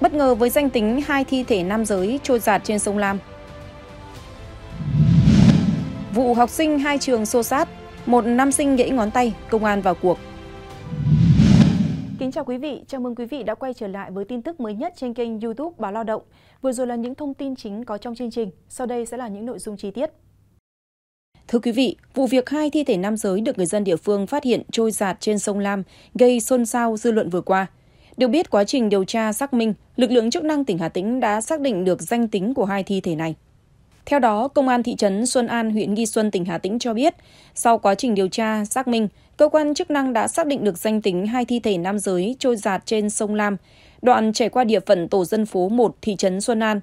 bất ngờ với danh tính hai thi thể nam giới trôi giạt trên sông Lam. Vụ học sinh hai trường xô sát, một nam sinh gãy ngón tay, công an vào cuộc. Kính chào quý vị, chào mừng quý vị đã quay trở lại với tin tức mới nhất trên kênh YouTube Báo Lao động. Vừa rồi là những thông tin chính có trong chương trình, sau đây sẽ là những nội dung chi tiết. Thưa quý vị, vụ việc hai thi thể nam giới được người dân địa phương phát hiện trôi giạt trên sông Lam gây xôn xao dư luận vừa qua – được biết quá trình điều tra xác minh, lực lượng chức năng tỉnh Hà Tĩnh đã xác định được danh tính của hai thi thể này. Theo đó, Công an thị trấn Xuân An, huyện Nghi Xuân, tỉnh Hà Tĩnh cho biết, sau quá trình điều tra, xác minh, cơ quan chức năng đã xác định được danh tính hai thi thể nam giới trôi giạt trên sông Lam, đoạn chảy qua địa phận tổ dân phố 1 thị trấn Xuân An.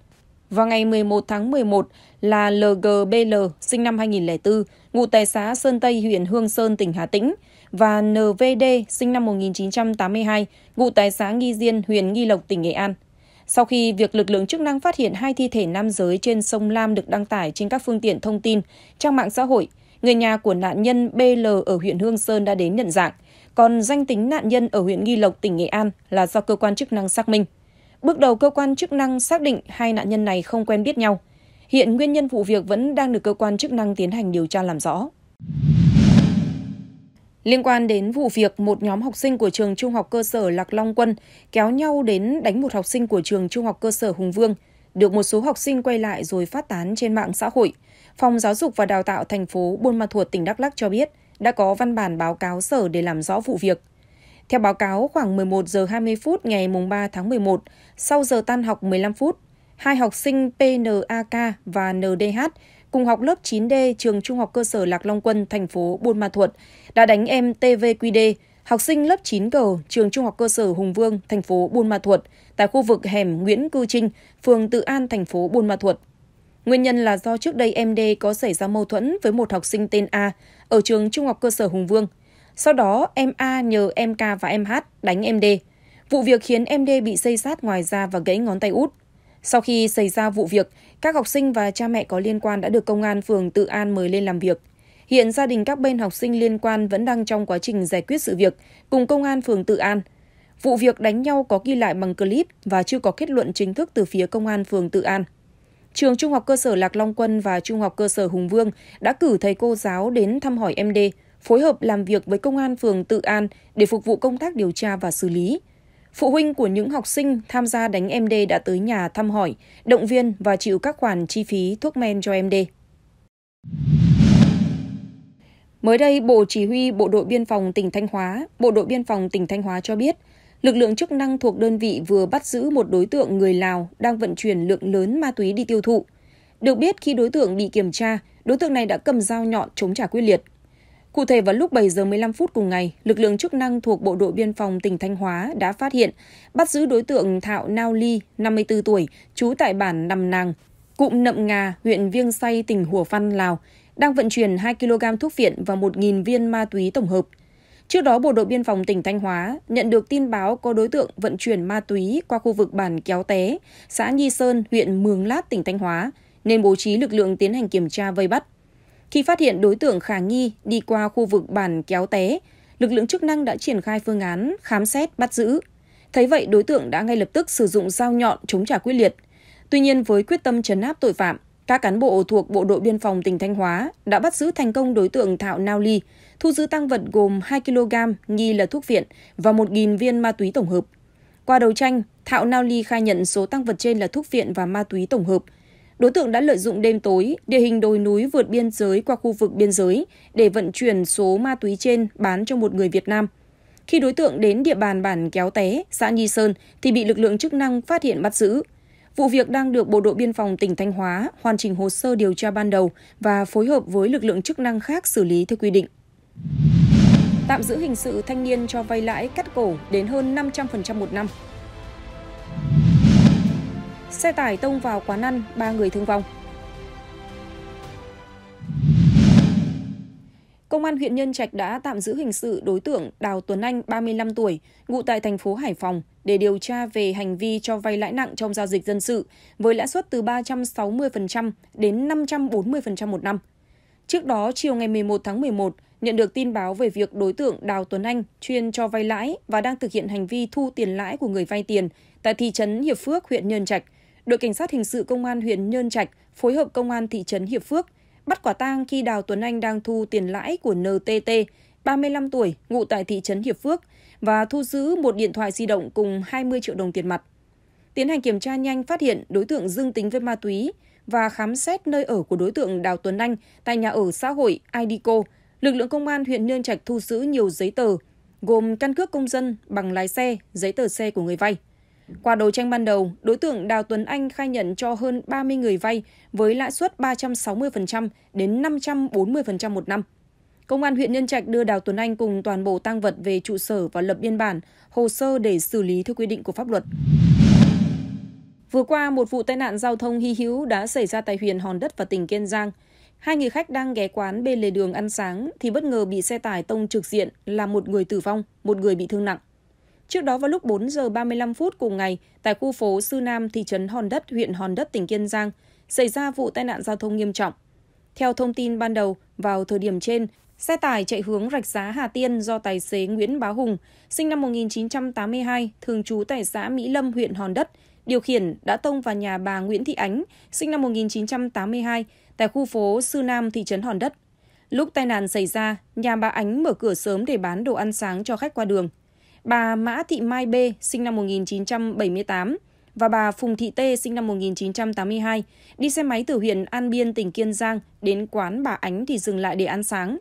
Vào ngày 11 tháng 11 là LGBL, sinh năm 2004, ngụ tại xã Sơn Tây, huyện Hương Sơn, tỉnh Hà Tĩnh, và NVD sinh năm 1982, ngụ tại xã Nghi Diên, huyện Nghi Lộc, tỉnh Nghệ An. Sau khi việc lực lượng chức năng phát hiện hai thi thể nam giới trên sông Lam được đăng tải trên các phương tiện thông tin, trang mạng xã hội, người nhà của nạn nhân BL ở huyện Hương Sơn đã đến nhận dạng, còn danh tính nạn nhân ở huyện Nghi Lộc, tỉnh Nghệ An là do cơ quan chức năng xác minh. Bước đầu cơ quan chức năng xác định hai nạn nhân này không quen biết nhau. Hiện nguyên nhân vụ việc vẫn đang được cơ quan chức năng tiến hành điều tra làm rõ. Liên quan đến vụ việc một nhóm học sinh của trường trung học cơ sở Lạc Long Quân kéo nhau đến đánh một học sinh của trường trung học cơ sở Hùng Vương, được một số học sinh quay lại rồi phát tán trên mạng xã hội. Phòng Giáo dục và Đào tạo thành phố Buôn Ma Thuột tỉnh Đắk lắc cho biết đã có văn bản báo cáo sở để làm rõ vụ việc. Theo báo cáo, khoảng 11 giờ 20 phút ngày 3 tháng 11, sau giờ tan học 15 phút, hai học sinh PNAK và NDH cùng học lớp 9D trường Trung học cơ sở Lạc Long Quân, thành phố Buôn Ma Thuột, đã đánh em TVQD, học sinh lớp 9G trường Trung học cơ sở Hùng Vương, thành phố Buôn Ma Thuột, tại khu vực hẻm Nguyễn Cư Trinh, phường Tự An, thành phố Buôn Ma Thuột. Nguyên nhân là do trước đây em D có xảy ra mâu thuẫn với một học sinh tên A ở trường Trung học cơ sở Hùng Vương. Sau đó, em A nhờ em K và em H đánh em D. Vụ việc khiến em D bị xây sát ngoài da và gãy ngón tay út. Sau khi xảy ra vụ việc, các học sinh và cha mẹ có liên quan đã được công an phường Tự An mời lên làm việc. Hiện gia đình các bên học sinh liên quan vẫn đang trong quá trình giải quyết sự việc cùng công an phường Tự An. Vụ việc đánh nhau có ghi lại bằng clip và chưa có kết luận chính thức từ phía công an phường Tự An. Trường Trung học cơ sở Lạc Long Quân và Trung học cơ sở Hùng Vương đã cử thầy cô giáo đến thăm hỏi MD, phối hợp làm việc với công an phường Tự An để phục vụ công tác điều tra và xử lý. Phụ huynh của những học sinh tham gia đánh em D đã tới nhà thăm hỏi, động viên và chịu các khoản chi phí thuốc men cho em D. Mới đây, Bộ Chỉ huy Bộ đội Biên phòng tỉnh Thanh Hóa, Bộ đội Biên phòng tỉnh Thanh Hóa cho biết, lực lượng chức năng thuộc đơn vị vừa bắt giữ một đối tượng người Lào đang vận chuyển lượng lớn ma túy đi tiêu thụ. Được biết, khi đối tượng bị kiểm tra, đối tượng này đã cầm dao nhọn chống trả quyết liệt. Cụ thể vào lúc 7 giờ 15 phút cùng ngày, lực lượng chức năng thuộc Bộ đội Biên phòng tỉnh Thanh Hóa đã phát hiện, bắt giữ đối tượng Thạo Nao Ly, 54 tuổi, trú tại bản Nằm Nàng, cụm Nậm Ngà, huyện Viêng Say, tỉnh Hủa Phan, Lào, đang vận chuyển 2 kg thuốc viện và 1.000 viên ma túy tổng hợp. Trước đó, Bộ đội Biên phòng tỉnh Thanh Hóa nhận được tin báo có đối tượng vận chuyển ma túy qua khu vực bản Kéo Té, xã Nhi Sơn, huyện Mường Lát, tỉnh Thanh Hóa, nên bố trí lực lượng tiến hành kiểm tra vây bắt. Khi phát hiện đối tượng khả nghi đi qua khu vực bản kéo té, lực lượng chức năng đã triển khai phương án khám xét, bắt giữ. Thấy vậy, đối tượng đã ngay lập tức sử dụng dao nhọn chống trả quyết liệt. Tuy nhiên, với quyết tâm chấn áp tội phạm, các cán bộ thuộc Bộ đội Biên phòng tỉnh Thanh Hóa đã bắt giữ thành công đối tượng Thạo Nao Ly, thu giữ tăng vật gồm 2 kg nghi là thuốc viện và 1.000 viên ma túy tổng hợp. Qua đấu tranh, Thạo Nao Ly khai nhận số tăng vật trên là thuốc viện và ma túy tổng hợp – đối tượng đã lợi dụng đêm tối, địa hình đồi núi vượt biên giới qua khu vực biên giới để vận chuyển số ma túy trên bán cho một người Việt Nam. Khi đối tượng đến địa bàn bản Kéo Té, xã Nhi Sơn thì bị lực lượng chức năng phát hiện bắt giữ. Vụ việc đang được Bộ đội Biên phòng tỉnh Thanh Hóa hoàn chỉnh hồ sơ điều tra ban đầu và phối hợp với lực lượng chức năng khác xử lý theo quy định. Tạm giữ hình sự thanh niên cho vay lãi cắt cổ đến hơn 500% một năm Xe tải tông vào quán ăn, 3 người thương vong. Công an huyện Nhân Trạch đã tạm giữ hình sự đối tượng Đào Tuấn Anh, 35 tuổi, ngụ tại thành phố Hải Phòng để điều tra về hành vi cho vay lãi nặng trong giao dịch dân sự với lãi suất từ 360% đến 540% một năm. Trước đó, chiều ngày 11 tháng 11, nhận được tin báo về việc đối tượng Đào Tuấn Anh chuyên cho vay lãi và đang thực hiện hành vi thu tiền lãi của người vay tiền tại thị trấn Hiệp Phước, huyện Nhân Trạch đội cảnh sát hình sự công an huyện Nhơn Trạch phối hợp công an thị trấn Hiệp Phước bắt quả tang khi Đào Tuấn Anh đang thu tiền lãi của NTT, 35 tuổi, ngụ tại thị trấn Hiệp Phước và thu giữ một điện thoại di động cùng 20 triệu đồng tiền mặt. Tiến hành kiểm tra nhanh phát hiện đối tượng dương tính với ma túy và khám xét nơi ở của đối tượng Đào Tuấn Anh tại nhà ở xã hội IDCO. lực lượng công an huyện Nhơn Trạch thu giữ nhiều giấy tờ, gồm căn cước công dân, bằng lái xe, giấy tờ xe của người vay qua đấu tranh ban đầu đối tượng đào tuấn anh khai nhận cho hơn ba mươi người vay với lãi suất ba trăm sáu mươi đến năm trăm bốn mươi một năm công an huyện nhân trạch đưa đào tuấn anh cùng toàn bộ tăng vật về trụ sở và lập biên bản hồ sơ để xử lý theo quy định của pháp luật Vừa qua, một vụ tai nạn giao thông hy hữu đã xảy ra tại huyện Hòn Đất và tỉnh Kiên Giang. Hai người khách đang ghé quán bên lề đường ăn sáng thì bất ngờ bị xe tải tông trực diện là một người tử vong, một người bị thương nặng. Trước đó vào lúc 4 giờ 35 phút cùng ngày, tại khu phố Sư Nam, thị trấn Hòn Đất, huyện Hòn Đất, tỉnh Kiên Giang, xảy ra vụ tai nạn giao thông nghiêm trọng. Theo thông tin ban đầu, vào thời điểm trên, xe tải chạy hướng Rạch Giá Hà Tiên do tài xế Nguyễn Bá Hùng, sinh năm 1982, thường trú tại xã Mỹ Lâm, huyện Hòn Đất, điều khiển đã tông vào nhà bà Nguyễn Thị Ánh, sinh năm 1982, tại khu phố Sư Nam, thị trấn Hòn Đất. Lúc tai nạn xảy ra, nhà bà Ánh mở cửa sớm để bán đồ ăn sáng cho khách qua đường bà Mã Thị Mai B, sinh năm 1978, và bà Phùng Thị Tê, sinh năm 1982, đi xe máy từ huyện An Biên, tỉnh Kiên Giang, đến quán bà Ánh thì dừng lại để ăn sáng.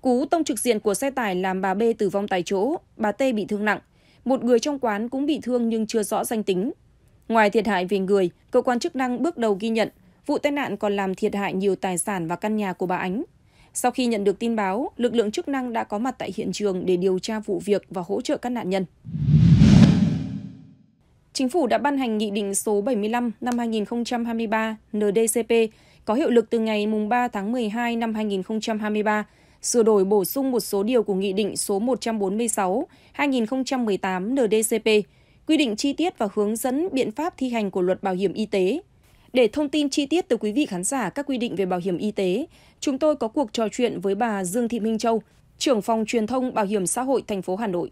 Cú tông trực diện của xe tải làm bà B tử vong tại chỗ, bà T bị thương nặng. Một người trong quán cũng bị thương nhưng chưa rõ danh tính. Ngoài thiệt hại về người, cơ quan chức năng bước đầu ghi nhận vụ tai nạn còn làm thiệt hại nhiều tài sản và căn nhà của bà Ánh. Sau khi nhận được tin báo, lực lượng chức năng đã có mặt tại hiện trường để điều tra vụ việc và hỗ trợ các nạn nhân. Chính phủ đã ban hành Nghị định số 75 năm 2023 NDCP có hiệu lực từ ngày 3 tháng 12 năm 2023, sửa đổi bổ sung một số điều của Nghị định số 146-2018 NDCP, quy định chi tiết và hướng dẫn biện pháp thi hành của luật bảo hiểm y tế để thông tin chi tiết từ quý vị khán giả các quy định về bảo hiểm y tế, chúng tôi có cuộc trò chuyện với bà Dương Thị Minh Châu, trưởng phòng truyền thông Bảo hiểm xã hội thành phố Hà Nội.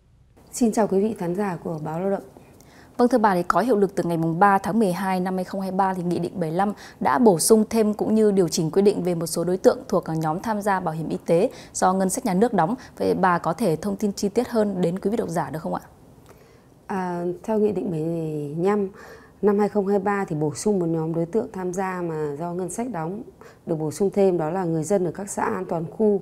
Xin chào quý vị khán giả của báo Lao động. Vâng thưa bà thì có hiệu lực từ ngày 3 tháng 12 năm 2023 thì Nghị định 75 đã bổ sung thêm cũng như điều chỉnh quy định về một số đối tượng thuộc nhóm tham gia bảo hiểm y tế do ngân sách nhà nước đóng. Vậy bà có thể thông tin chi tiết hơn đến quý vị độc giả được không ạ? À, theo Nghị định 75 Năm 2023 thì bổ sung một nhóm đối tượng tham gia mà do ngân sách đóng được bổ sung thêm đó là người dân ở các xã an toàn khu,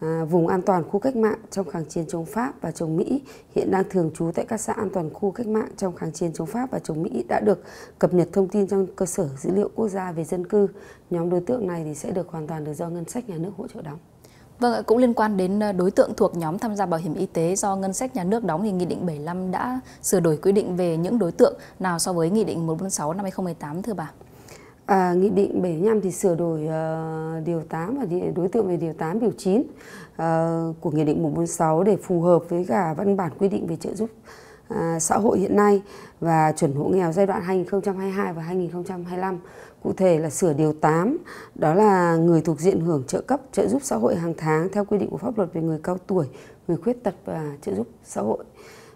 à, vùng an toàn khu cách mạng trong kháng chiến chống Pháp và chống Mỹ hiện đang thường trú tại các xã an toàn khu cách mạng trong kháng chiến chống Pháp và chống Mỹ đã được cập nhật thông tin trong cơ sở dữ liệu quốc gia về dân cư. Nhóm đối tượng này thì sẽ được hoàn toàn được do ngân sách nhà nước hỗ trợ đóng. Vâng, cũng liên quan đến ờ, đối tượng thuộc nhóm tham gia bảo hiểm y tế do ngân sách nhà nước đóng thì Nghị định 75 đã sửa đổi quy định về những đối tượng nào so với Nghị định 146 năm 2018 thưa bà? À, nghị định 75 thì sửa đổi uh, điều 8 và đối tượng về điều 8 điều 9 uh, ờ, của Nghị định 146 để phù hợp với cả văn bản quy định về trợ giúp À, xã hội hiện nay và chuẩn hộ nghèo giai đoạn 2022 và 2025 cụ thể là sửa điều 8 đó là người thuộc diện hưởng trợ cấp trợ giúp xã hội hàng tháng theo quy định của pháp luật về người cao tuổi người khuyết tật và trợ giúp xã hội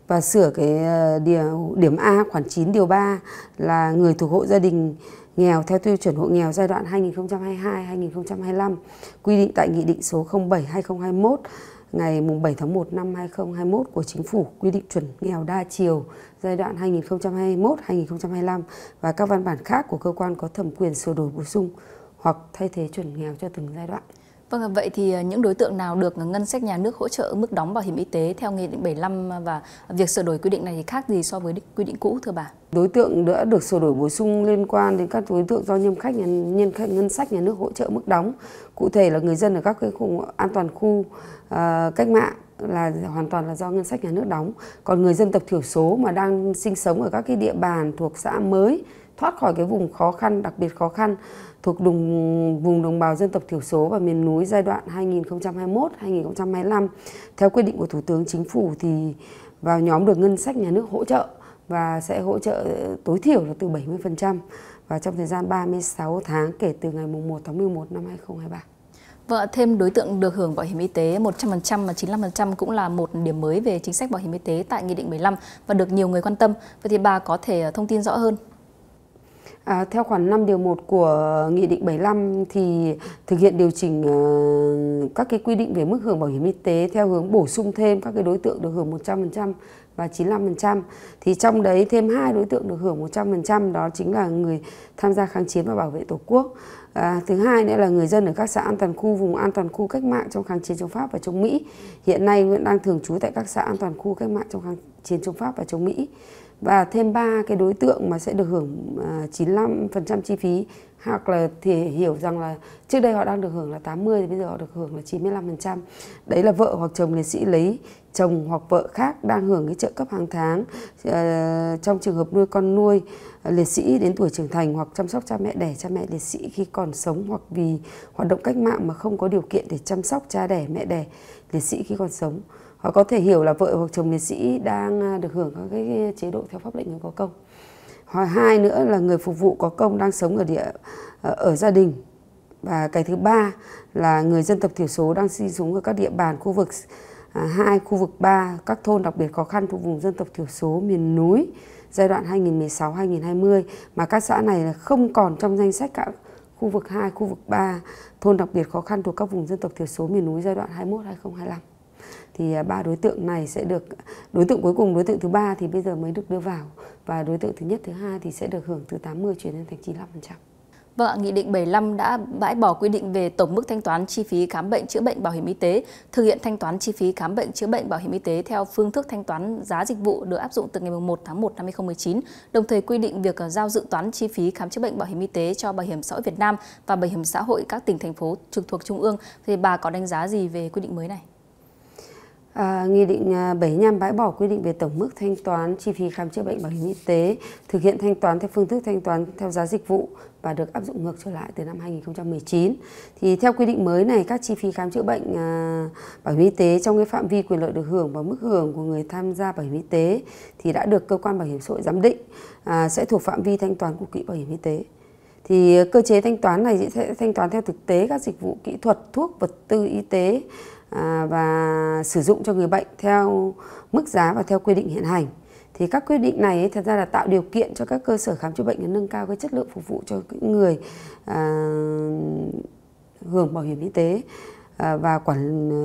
và sửa cái ờ, điều, điểm A khoản 9 điều 3 là người thuộc hộ gia đình nghèo theo tiêu chuẩn hộ nghèo giai đoạn 2022-2025 quy định tại nghị định số 07 2021 ngày 7 tháng 1 năm 2021 của Chính phủ quy định chuẩn nghèo đa chiều giai đoạn 2021-2025 và các văn bản khác của cơ quan có thẩm quyền sửa đổi bổ sung hoặc thay thế chuẩn nghèo cho từng giai đoạn. Vâng, vậy thì ờ, những đối tượng nào được ngân sách nhà nước hỗ trợ mức đóng bảo hiểm y tế theo Nghị định 75 và việc sửa đổi quy định này thì khác gì so với quy định cũ thưa bà? Đối tượng đã được sửa đổi bổ sung liên quan đến các đối tượng do nhân khách nhà, nhân khách ngân sách nhà nước hỗ trợ mức đóng. Cụ thể là người dân ở các cái khu an toàn khu à, cách mạng là hoàn toàn là do ngân sách nhà nước đóng. Còn người dân tộc thiểu số mà đang sinh sống ở các cái địa bàn thuộc xã mới thoát khỏi cái vùng khó khăn, đặc biệt khó khăn thuộc vùng vùng đồng bào dân tộc thiểu số và miền núi giai đoạn 2021-2025. Theo quyết định của Thủ tướng Chính phủ thì vào nhóm được ngân sách nhà nước hỗ trợ và sẽ hỗ trợ ờ, tối thiểu là từ 70% và trong thời gian 36 tháng kể từ ngày 1 tháng 11 năm 2023. Vợ vâng thêm đối tượng được hưởng bảo hiểm y tế 100% và 95% cũng là một điểm mới về chính sách bảo hiểm y tế tại Nghị định 15 và được nhiều người quan tâm. Vậy thì bà có thể ờ, thông tin rõ hơn À, theo khoản 5 điều 1 của Nghị định 75 thì thực hiện điều chỉnh uh, các cái quy định về mức hưởng bảo hiểm y tế theo hướng bổ sung thêm các cái đối tượng được hưởng 100% và 95%. Thì trong đấy thêm hai đối tượng được hưởng 100% đó chính là người tham gia kháng chiến và bảo vệ Tổ quốc. À, thứ hai nữa là người dân ở các xã an toàn khu, vùng an toàn khu cách mạng trong kháng chiến chống Pháp và chống Mỹ. Hiện nay Nguyễn đang thường trú tại các xã an toàn khu cách mạng trong kháng chiến chống Pháp và chống Mỹ và thêm ba cái đối tượng mà sẽ được hưởng 95% à, chi phí hoặc là thì hiểu rằng là trước đây họ đang được hưởng là 80 thì bây giờ họ được hưởng là 95%. Đấy là vợ hoặc chồng liệt sĩ lấy chồng hoặc vợ khác đang hưởng cái trợ cấp hàng tháng ờ, trong trường hợp nuôi con nuôi ờ, liệt sĩ đến tuổi trưởng thành hoặc chăm sóc cha mẹ đẻ cha mẹ liệt sĩ khi còn sống hoặc vì hoạt động cách mạng mà không có điều kiện để chăm sóc cha đẻ mẹ đẻ liệt sĩ khi còn sống họ có thể hiểu là vợ hoặc chồng liệt sĩ đang à, được hưởng các cái chế độ theo pháp lệnh người có công hoặc hai nữa là người phục vụ có công đang sống ở địa ờ, ở gia đình và cái thứ ba là người dân tộc thiểu số đang sinh sống ở các địa bàn khu vực à, 2, khu vực 3, các thôn đặc biệt khó khăn thuộc vùng dân tộc thiểu số miền núi giai đoạn 2016-2020 mà các xã này là không còn trong danh sách các khu vực 2, khu vực 3, thôn đặc biệt khó khăn thuộc các vùng dân tộc thiểu số miền núi giai đoạn 21-2025 thì à, ba đối tượng này sẽ được đối tượng cuối cùng đối tượng thứ ba thì bây giờ mới được đưa vào và đối tượng thứ nhất thứ hai thì sẽ được hưởng từ 80 chuyển lên thành 95%. Vâng Nghị định 75 đã bãi bỏ quy định về tổng mức thanh toán chi phí khám bệnh chữa bệnh bảo hiểm y tế, thực hiện thanh toán chi phí khám bệnh chữa bệnh bảo hiểm y tế theo phương thức thanh toán giá dịch vụ được áp dụng từ ngày 1 tháng 1 năm 2019, đồng thời quy định việc à, giao dự toán chi phí khám chữa bệnh bảo hiểm y tế cho Bảo hiểm xã hội Việt Nam và Bảo hiểm xã hội các tỉnh thành phố trực thuộc trung ương. Thì bà có đánh giá gì về quy định mới này? À, Nghị định 75 à, bãi bỏ quy định về tổng mức thanh toán chi phí khám chữa bệnh bảo hiểm y tế, thực hiện thanh toán theo phương thức thanh toán theo giá dịch vụ và được áp dụng ngược trở lại từ năm 2019. Thì theo quy định mới này, các chi phí khám chữa bệnh à, bảo hiểm y tế trong cái phạm vi quyền lợi được hưởng và mức hưởng của người tham gia bảo hiểm y tế thì đã được cơ quan bảo hiểm xã hội giám định à, sẽ thuộc phạm vi thanh toán của quỹ bảo hiểm y tế thì cơ chế thanh toán này sẽ thanh toán theo thực tế các dịch vụ kỹ thuật thuốc vật tư y tế À, và sử dụng cho người bệnh theo mức giá và theo quy định hiện hành thì các quy định này ấy, thật ra là tạo điều kiện cho các cơ sở khám chữa bệnh nâng cao cái chất lượng phục vụ cho người à, hưởng bảo hiểm y tế à, và quản à,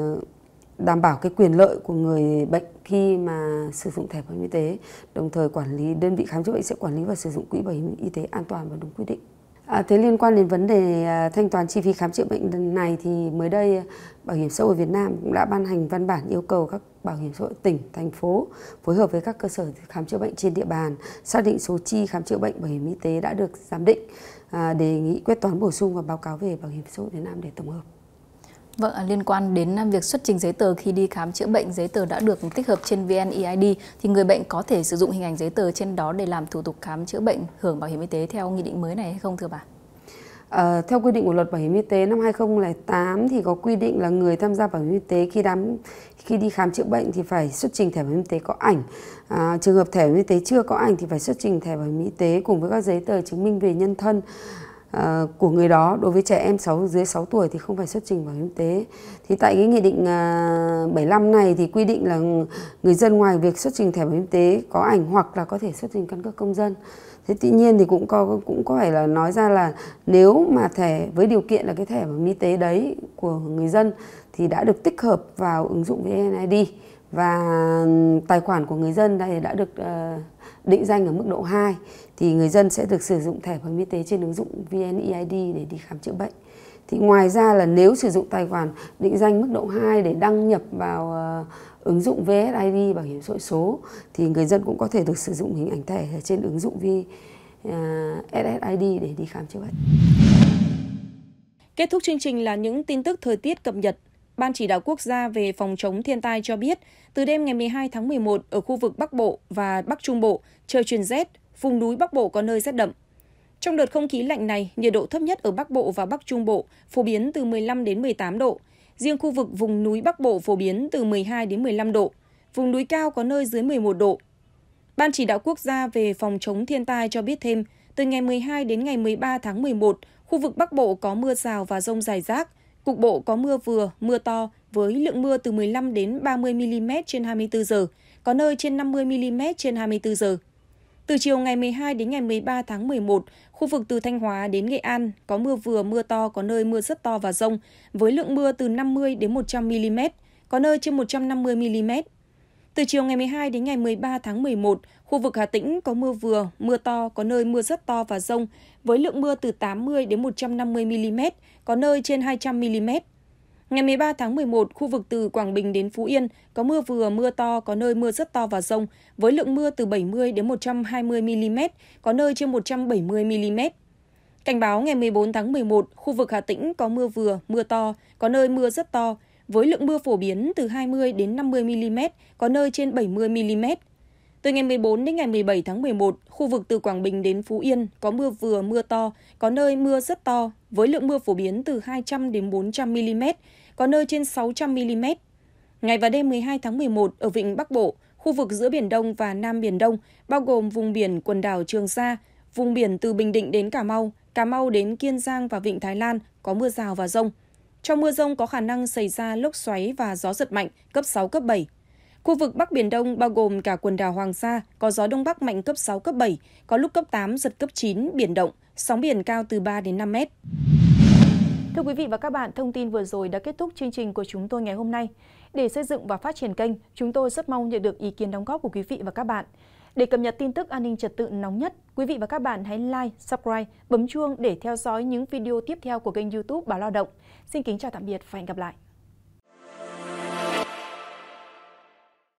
đảm bảo cái quyền lợi của người bệnh khi mà sử dụng thẻ bảo hiểm y tế đồng thời quản lý đơn vị khám chữa bệnh sẽ quản lý và sử dụng quỹ bảo hiểm y tế an toàn và đúng quy định À, thế liên quan đến vấn đề à, thanh toán chi phí khám chữa bệnh lần này thì mới đây à, Bảo hiểm xã hội Việt Nam cũng đã ban hành văn bản yêu cầu các bảo hiểm xã hội tỉnh, thành phố phối hợp với các cơ sở khám chữa bệnh trên địa bàn xác định số chi khám chữa bệnh bảo hiểm y tế đã được giám định, à, đề nghị quyết toán bổ sung và báo cáo về Bảo hiểm xã hội Việt Nam để tổng hợp. Vâng, à, liên quan đến việc xuất trình giấy tờ khi đi khám chữa bệnh, giấy tờ đã được tích hợp trên VNEID thì người bệnh có thể sử dụng hình ảnh giấy tờ trên đó để làm thủ tục khám chữa bệnh hưởng bảo hiểm y tế theo nghị định mới này hay không thưa bà? À, theo quy định của luật bảo hiểm y tế năm 2008 thì có quy định là người tham gia bảo hiểm y tế khi đám khi đi khám chữa bệnh thì phải xuất trình thẻ bảo hiểm y tế có ảnh. À, trường hợp thẻ bảo hiểm y tế chưa có ảnh thì phải xuất trình thẻ bảo hiểm y tế cùng với các giấy tờ chứng minh về nhân thân. À, của người đó đối với trẻ em 6 dưới 6 tuổi thì không phải xuất trình bảo hiểm y tế. Thì tại cái nghị định uh, à, 75 này thì quy định là người dân ngoài việc xuất trình thẻ bảo hiểm y tế có ảnh hoặc là có thể xuất trình căn cước công dân. Thế tuy nhiên thì cũng có cũng có phải là nói ra là nếu mà thẻ với điều kiện là cái thẻ bảo hiểm y tế đấy của người dân thì đã được tích hợp vào ứng dụng VNID và ừ, tài khoản của người dân đây đã được uh, định danh ở mức độ 2 thì người dân sẽ được sử dụng thẻ bảo hiểm y tế trên ứng dụng VNEID để đi khám chữa bệnh. Thì ngoài ra là nếu sử dụng tài khoản định danh mức độ 2 để đăng nhập vào ờ, ứng dụng VSID bảo hiểm xã hội số thì người dân cũng có thể được sử dụng hình ảnh thẻ trên ứng dụng VSSID ờ, để đi khám chữa bệnh. Kết thúc chương trình là những tin tức thời tiết cập nhật. Ban chỉ đạo quốc gia về phòng chống thiên tai cho biết, từ đêm ngày 12 tháng 11 ở khu vực Bắc Bộ và Bắc Trung Bộ trời chuyển rét, vùng núi Bắc Bộ có nơi rét đậm. Trong đợt không khí lạnh này, nhiệt độ thấp nhất ở Bắc Bộ và Bắc Trung Bộ phổ biến từ 15 đến 18 độ, riêng khu vực vùng núi Bắc Bộ phổ biến từ 12 đến 15 độ, vùng núi cao có nơi dưới 11 độ. Ban chỉ đạo quốc gia về phòng chống thiên tai cho biết thêm, từ ngày 12 đến ngày 13 tháng 11, khu vực Bắc Bộ có mưa rào và rông rải rác, Cục bộ có mưa vừa, mưa to với lượng mưa từ 15 đến 30 mm trên 24 giờ, có nơi trên 50 mm trên 24 giờ. Từ chiều ngày 12 đến ngày 13 tháng 11, khu vực từ Thanh Hóa đến Nghệ An có mưa vừa mưa to có nơi mưa rất to và rông với lượng mưa từ 50 đến 100 mm, có nơi trên 150 mm. Từ chiều ngày 12 đến ngày 13 tháng 11, khu vực Hà Tĩnh có mưa vừa, mưa to, có nơi mưa rất to và rông, với lượng mưa từ 80 đến 150 mm, có nơi trên 200 mm. Ngày 13 tháng 11, khu vực từ Quảng Bình đến Phú Yên có mưa vừa, mưa to, có nơi mưa rất to và rông, với lượng mưa từ 70 đến 120 mm, có nơi trên 170 mm. Cảnh báo ngày 14 tháng 11, khu vực Hà Tĩnh có mưa vừa, mưa to, có nơi mưa rất to, với lượng mưa phổ biến từ 20 đến 50 mm, có nơi trên 70 mm. Từ ngày 14 đến ngày 17 tháng 11, khu vực từ Quảng Bình đến Phú Yên có mưa vừa mưa to, có nơi mưa rất to, với lượng mưa phổ biến từ 200 đến 400 mm, có nơi trên 600 mm. Ngày và đêm 12 tháng 11 ở vịnh Bắc Bộ, khu vực giữa Biển Đông và Nam Biển Đông, bao gồm vùng biển quần đảo Trường Sa, vùng biển từ Bình Định đến Cà Mau, Cà Mau đến Kiên Giang và Vịnh Thái Lan có mưa rào và rông. Trong mưa rông có khả năng xảy ra lốc xoáy và gió giật mạnh, cấp 6, cấp 7. Khu vực Bắc Biển Đông bao gồm cả quần đảo Hoàng Sa có gió đông bắc mạnh cấp 6, cấp 7, có lúc cấp 8, giật cấp 9, biển động, sóng biển cao từ 3 đến 5 mét. Thưa quý vị và các bạn, thông tin vừa rồi đã kết thúc chương trình của chúng tôi ngày hôm nay. Để xây dựng và phát triển kênh, chúng tôi rất mong nhận được ý kiến đóng góp của quý vị và các bạn. Để cập nhật tin tức an ninh trật tự nóng nhất, quý vị và các bạn hãy like, subscribe, bấm chuông để theo dõi những video tiếp theo của kênh youtube Báo Lao động. Xin kính chào tạm biệt và hẹn gặp lại.